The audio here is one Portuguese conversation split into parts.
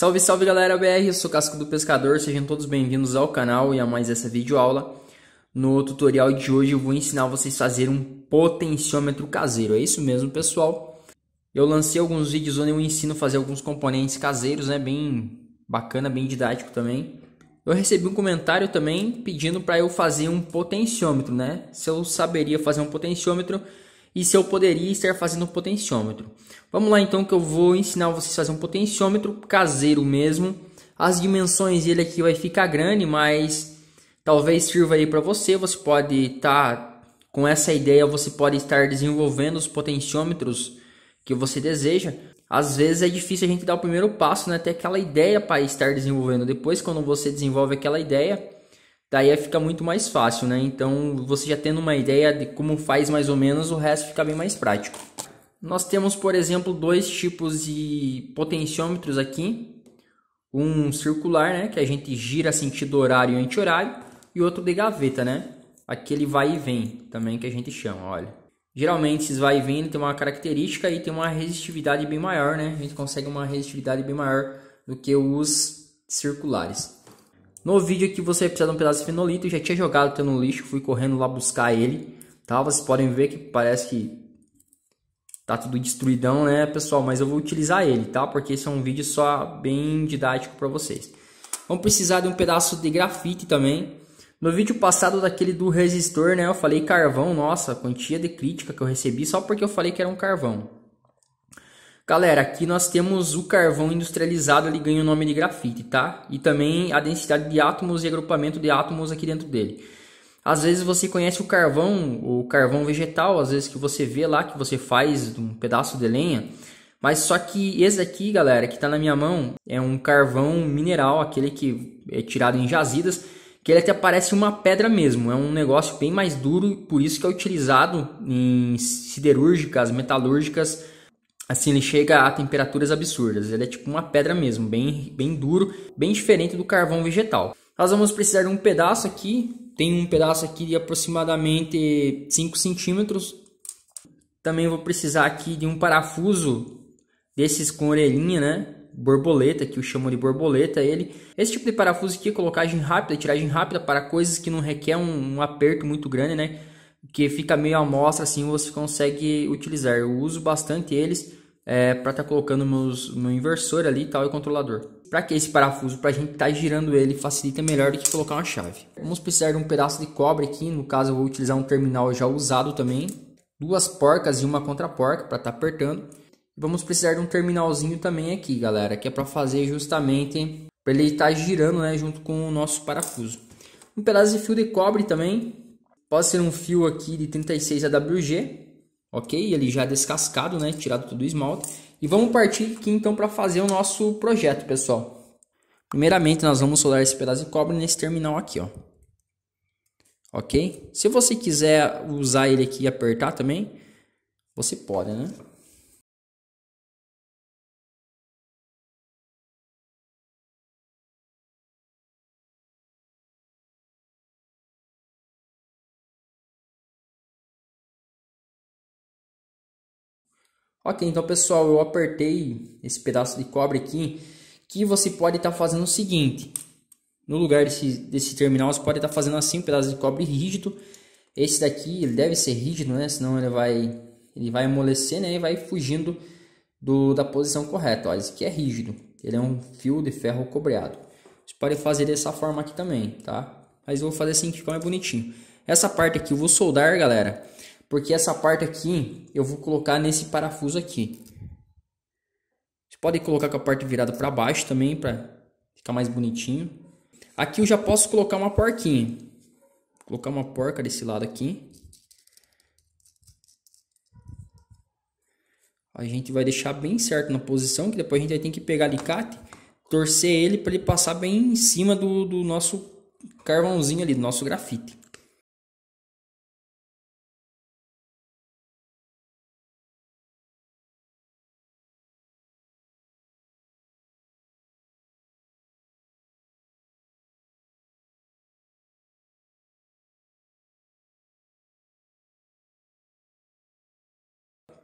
Salve, salve galera BR, eu sou Casco do Pescador, sejam todos bem-vindos ao canal e a mais essa videoaula. No tutorial de hoje eu vou ensinar vocês a fazer um potenciômetro caseiro, é isso mesmo pessoal. Eu lancei alguns vídeos onde eu ensino a fazer alguns componentes caseiros, né, bem bacana, bem didático também. Eu recebi um comentário também pedindo para eu fazer um potenciômetro, né, se eu saberia fazer um potenciômetro e se eu poderia estar fazendo um potenciômetro. Vamos lá então que eu vou ensinar vocês a fazer um potenciômetro caseiro mesmo. As dimensões dele aqui vai ficar grande, mas talvez sirva aí para você. Você pode estar tá, com essa ideia, você pode estar desenvolvendo os potenciômetros que você deseja. Às vezes é difícil a gente dar o primeiro passo, né? Ter aquela ideia para estar desenvolvendo. Depois, quando você desenvolve aquela ideia, daí fica muito mais fácil, né? Então, você já tendo uma ideia de como faz mais ou menos, o resto fica bem mais prático. Nós temos, por exemplo, dois tipos de potenciômetros aqui. Um circular, né, que a gente gira sentido horário e anti-horário, e outro de gaveta, né? Aquele vai e vem, também que a gente chama, olha. Geralmente esses vai e vem tem uma característica e tem uma resistividade bem maior, né? A gente consegue uma resistividade bem maior do que os circulares. No vídeo aqui você precisa de um pedaço de fenolito, eu já tinha jogado tendo no lixo, fui correndo lá buscar ele, tá? Vocês podem ver que parece que tá tudo destruidão, né, pessoal? Mas eu vou utilizar ele, tá? Porque esse é um vídeo só bem didático para vocês. Vamos precisar de um pedaço de grafite também. No vídeo passado daquele do resistor, né, eu falei carvão, nossa, quantia de crítica que eu recebi só porque eu falei que era um carvão. Galera, aqui nós temos o carvão industrializado, ele ganha o nome de grafite, tá? E também a densidade de átomos e agrupamento de átomos aqui dentro dele. Às vezes você conhece o carvão, o carvão vegetal, às vezes que você vê lá, que você faz um pedaço de lenha. Mas só que esse aqui, galera, que está na minha mão, é um carvão mineral, aquele que é tirado em jazidas, que ele até parece uma pedra mesmo. É um negócio bem mais duro, por isso que é utilizado em siderúrgicas, metalúrgicas Assim, ele chega a temperaturas absurdas. Ele é tipo uma pedra mesmo, bem, bem duro, bem diferente do carvão vegetal. Nós vamos precisar de um pedaço aqui. Tem um pedaço aqui de aproximadamente 5 centímetros. Também vou precisar aqui de um parafuso desses com orelhinha, né? borboleta, que o chamo de borboleta ele. Esse tipo de parafuso aqui é colocagem rápida, tiragem rápida para coisas que não requer um, um aperto muito grande, né? que fica meio à mostra, assim você consegue utilizar. Eu uso bastante eles é, para estar tá colocando meus, meu inversor ali tal, e controlador. Para que esse parafuso? Para a gente estar tá girando ele facilita melhor do que colocar uma chave. Vamos precisar de um pedaço de cobre aqui, no caso eu vou utilizar um terminal já usado também. Duas porcas e uma contraporca para estar tá apertando. Vamos precisar de um terminalzinho também aqui, galera, que é para fazer justamente para ele estar tá girando né, junto com o nosso parafuso. Um pedaço de fio de cobre também, Pode ser um fio aqui de 36 AWG, ok? Ele já é descascado, né? Tirado todo o esmalte. E vamos partir aqui então para fazer o nosso projeto, pessoal. Primeiramente, nós vamos soldar esse pedaço de cobre nesse terminal aqui, ó. Ok? Se você quiser usar ele aqui e apertar também, você pode, né? Ok, então pessoal, eu apertei esse pedaço de cobre aqui, que você pode estar tá fazendo o seguinte. No lugar desse, desse terminal, você pode estar tá fazendo assim, um pedaço de cobre rígido. Esse daqui, ele deve ser rígido, né? Senão ele vai, ele vai amolecer, né? E vai fugindo do, da posição correta. Olha, esse aqui é rígido. Ele é um fio de ferro cobreado. Você pode fazer dessa forma aqui também, tá? Mas eu vou fazer assim que fica mais bonitinho. Essa parte aqui eu vou soldar, galera. Porque essa parte aqui eu vou colocar nesse parafuso aqui. Você pode colocar com a parte virada para baixo também para ficar mais bonitinho. Aqui eu já posso colocar uma porquinha. Vou colocar uma porca desse lado aqui. A gente vai deixar bem certo na posição que depois a gente vai ter que pegar alicate, torcer ele para ele passar bem em cima do, do nosso carvãozinho ali, do nosso grafite.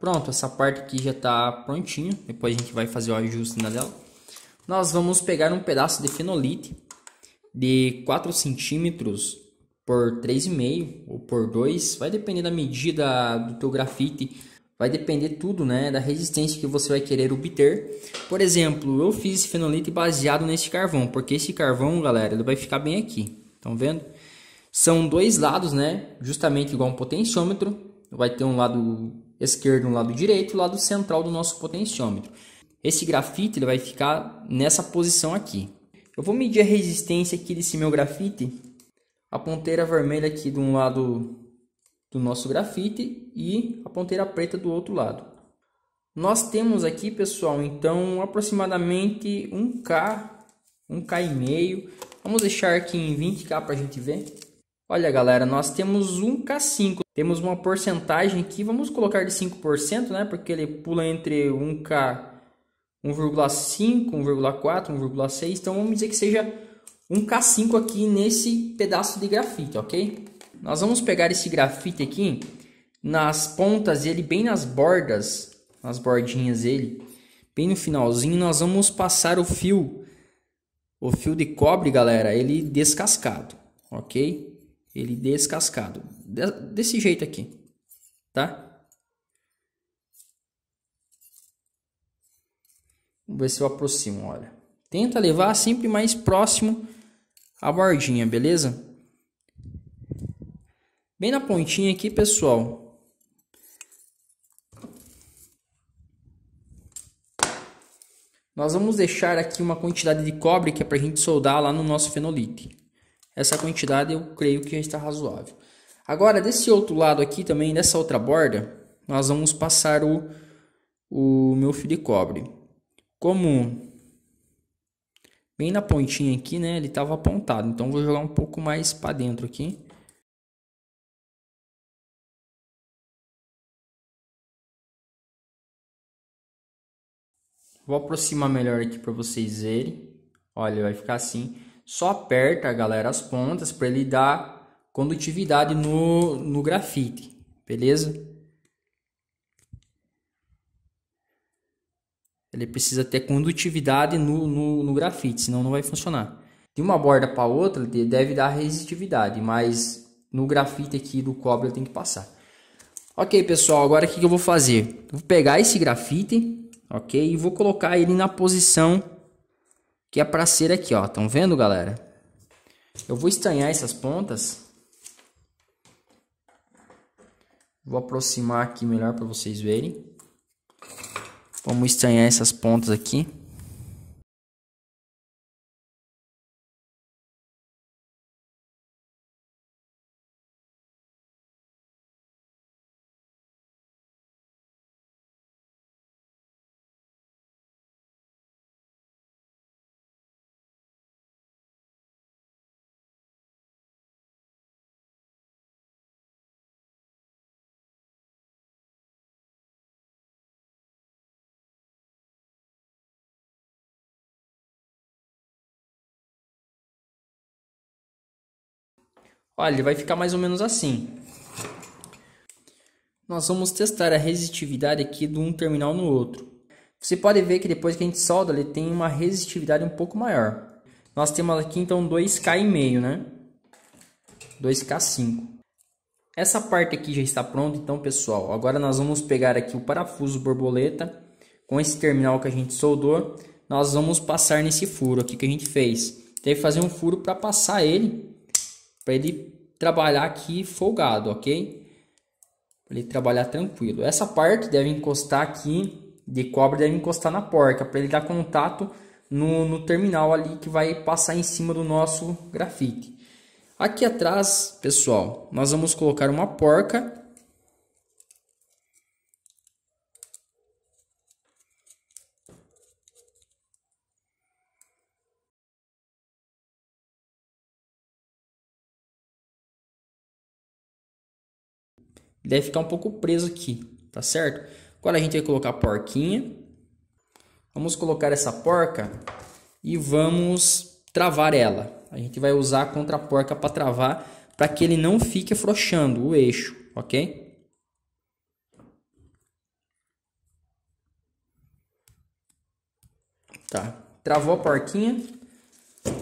Pronto, essa parte aqui já está prontinha. Depois a gente vai fazer o ajuste na dela. Nós vamos pegar um pedaço de fenolite de 4 centímetros por 3,5 ou por 2. Vai depender da medida do teu grafite. Vai depender tudo, né, da resistência que você vai querer obter. Por exemplo, eu fiz esse fenolite baseado nesse carvão, porque esse carvão, galera, ele vai ficar bem aqui. Estão vendo? São dois lados, né? Justamente igual um potenciômetro. Vai ter um lado esquerdo no lado direito, o lado central do nosso potenciômetro. Esse grafite ele vai ficar nessa posição aqui. Eu vou medir a resistência aqui desse meu grafite. A ponteira vermelha aqui de um lado do nosso grafite e a ponteira preta do outro lado. Nós temos aqui, pessoal, então aproximadamente 1K, 1K e meio. Vamos deixar aqui em 20K para a gente ver. Olha, galera, nós temos 1K5. Temos uma porcentagem aqui, vamos colocar de 5%, né? Porque ele pula entre 1K, 1,5, 1,4, 1,6. Então vamos dizer que seja 1K5 aqui nesse pedaço de grafite, ok? Nós vamos pegar esse grafite aqui nas pontas, ele bem nas bordas, nas bordinhas ele, bem no finalzinho, nós vamos passar o fio, o fio de cobre, galera, ele descascado, ok? ele descascado. Desse jeito aqui, tá? Vamos ver se eu aproximo, olha. Tenta levar sempre mais próximo à bordinha, beleza? Bem na pontinha aqui, pessoal. Nós vamos deixar aqui uma quantidade de cobre que é para a gente soldar lá no nosso fenolite. Essa quantidade eu creio que já está razoável. Agora, desse outro lado aqui também, dessa outra borda, nós vamos passar o, o meu fio de cobre. Como bem na pontinha aqui, né, ele estava apontado, então vou jogar um pouco mais para dentro aqui. Vou aproximar melhor aqui para vocês verem. Olha, vai ficar assim. Só aperta, galera, as pontas para ele dar condutividade no, no grafite, beleza? Ele precisa ter condutividade no, no, no grafite, senão não vai funcionar. De uma borda para outra, ele deve dar resistividade, mas no grafite aqui do cobre tem que passar. Ok, pessoal, agora o que, que eu vou fazer? Vou pegar esse grafite, ok? E vou colocar ele na posição que é para ser aqui, ó. Estão vendo, galera? Eu vou estanhar essas pontas. Vou aproximar aqui melhor para vocês verem. Vamos estanhar essas pontas aqui. Olha, vai ficar mais ou menos assim. Nós vamos testar a resistividade aqui de um terminal no outro. Você pode ver que depois que a gente solda, ele tem uma resistividade um pouco maior. Nós temos aqui então 2K e meio, né? 2K5. Essa parte aqui já está pronta, então, pessoal. Agora nós vamos pegar aqui o parafuso borboleta com esse terminal que a gente soldou. Nós vamos passar nesse furo aqui que a gente fez. Tem que fazer um furo para passar ele para ele trabalhar aqui folgado, ok? Para ele trabalhar tranquilo. Essa parte deve encostar aqui de cobre, deve encostar na porca para ele dar contato no, no terminal ali que vai passar em cima do nosso grafite. Aqui atrás, pessoal, nós vamos colocar uma porca deve ficar um pouco preso aqui, tá certo? Agora a gente vai colocar a porquinha. Vamos colocar essa porca e vamos travar ela. A gente vai usar a contra-porca para travar, para que ele não fique afrouxando o eixo, ok? Tá, travou a porquinha.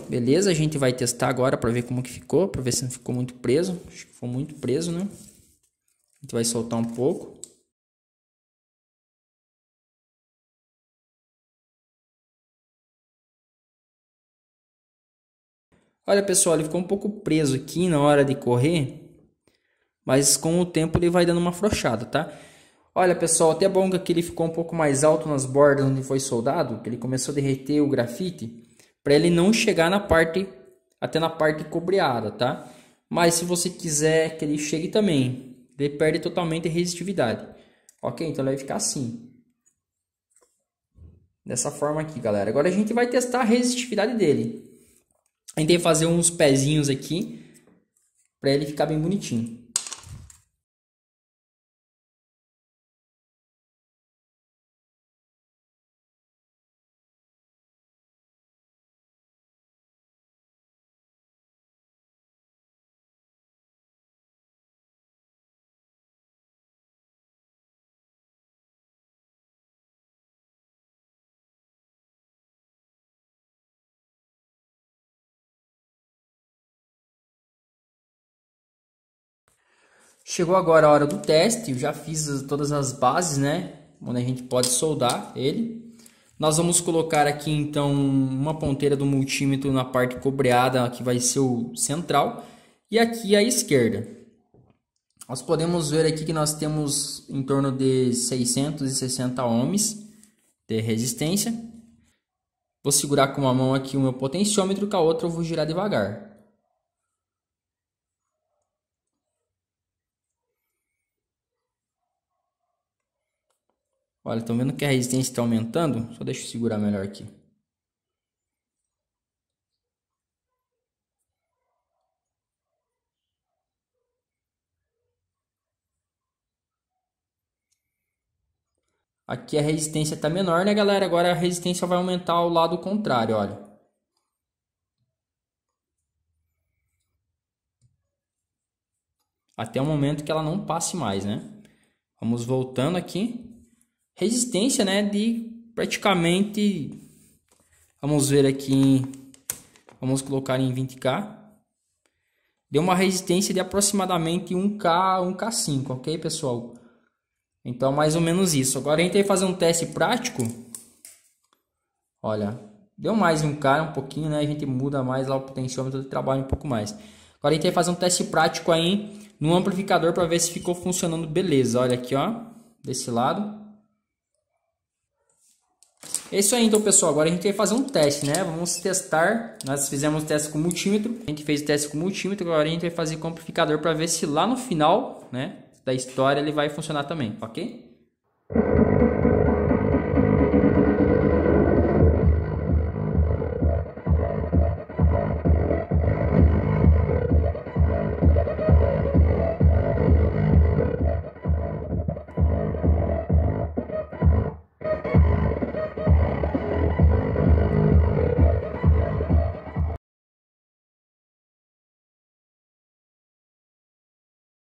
Beleza, a gente vai testar agora para ver como que ficou, para ver se não ficou muito preso. Acho que ficou muito preso, né? A gente vai soltar um pouco. Olha pessoal, ele ficou um pouco preso aqui na hora de correr, mas com o tempo ele vai dando uma afrouxada, tá? Olha pessoal, até bom que ele ficou um pouco mais alto nas bordas onde foi soldado, que ele começou a derreter o grafite, para ele não chegar na parte até na parte cobreada, tá? Mas se você quiser que ele chegue também ele perde totalmente a resistividade. Ok, então ele vai ficar assim. Dessa forma aqui, galera. Agora a gente vai testar a resistividade dele. Tentei fazer uns pezinhos aqui para ele ficar bem bonitinho. Chegou agora a hora do teste, eu já fiz todas as bases, né? Onde a gente pode soldar ele. Nós vamos colocar aqui então uma ponteira do multímetro na parte cobreada, que vai ser o central, e aqui à esquerda. Nós podemos ver aqui que nós temos em torno de 660 ohms de resistência. Vou segurar com uma mão aqui o meu potenciômetro, com a outra eu vou girar devagar. Olha, estão vendo que a resistência está aumentando? Só deixa eu segurar melhor aqui. Aqui a resistência está menor, né, galera? Agora a resistência vai aumentar ao lado contrário, olha. Até o momento que ela não passe mais, né? Vamos voltando aqui resistência, né, de praticamente vamos ver aqui, vamos colocar em 20k. Deu uma resistência de aproximadamente 1k, 1k5, OK, pessoal? Então, mais ou menos isso. Agora a gente vai fazer um teste prático. Olha, deu mais um k, um pouquinho, né? A gente muda mais lá o potenciômetro de trabalho um pouco mais. Agora a gente vai fazer um teste prático aí no amplificador para ver se ficou funcionando beleza. Olha aqui, ó, desse lado. É isso aí então, pessoal. Agora a gente vai fazer um teste, né? Vamos testar. Nós fizemos teste com multímetro. A gente fez o teste com multímetro. Agora a gente vai fazer com amplificador para ver se lá no final, né, da história ele vai funcionar também, ok?